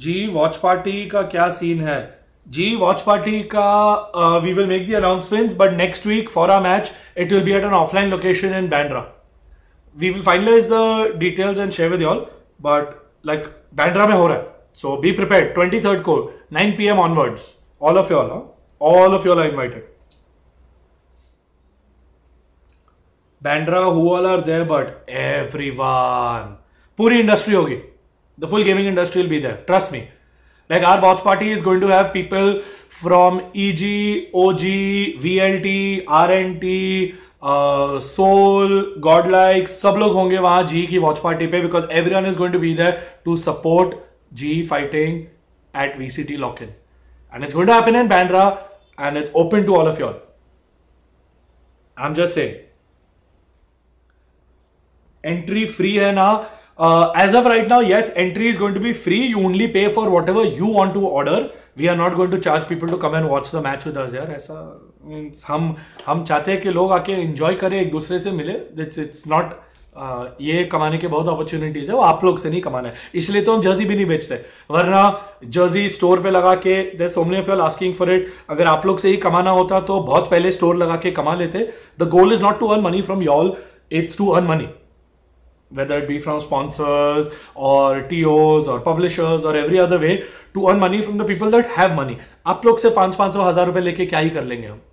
जी watch party का क्या scene है जी वॉच पार्टी का we will make the announcements but next week for a match it will be at an offline location in Bandra we will finalise the details and share with all but like Bandra में हो रहा है so be prepare twenty third को nine p m onwards all of you'll all of you'll are invited Bandra who all are one but पूरी industry होगी the full gaming industry will be there trust me like our watch party is going to have people from eg og vlt rnt uh, soul godlike sab log honge wahan ge ki watch party because everyone is going to be there to support ge fighting at V.C.D. lock in and it's going to happen in bandra and it's open to all of you all i'm just saying entry free hai na Uh, as of right now, yes, entry is going to be free. You only pay for whatever you want to order. We are not going to charge people to come and watch the match with us. yaar aisa means hum hum chahte हैं ki log aake enjoy kare ek dusre se mile It's it's not Uh, ये कमाने के बहुत opportunities है वो आप लोग से नहीं कमाना है इसलिए तो हम जर्जी भी नहीं बेचते वरना जर्जी स्टोर पे लगा के दे सोमने फ्यूल आस्किंग फॉर इट अगर आप लोग से ही कमाना होता तो बहुत पहले स्टोर लगा के कमा लेते the goal is not to earn money from y'all it's to earn money whether it be from sponsors or TOs or publishers or every other way to earn money from the people that have money. आप लोग से पाँच पाँच सौ हज़ार रुपये लेके क्या ही कर लेंगे हम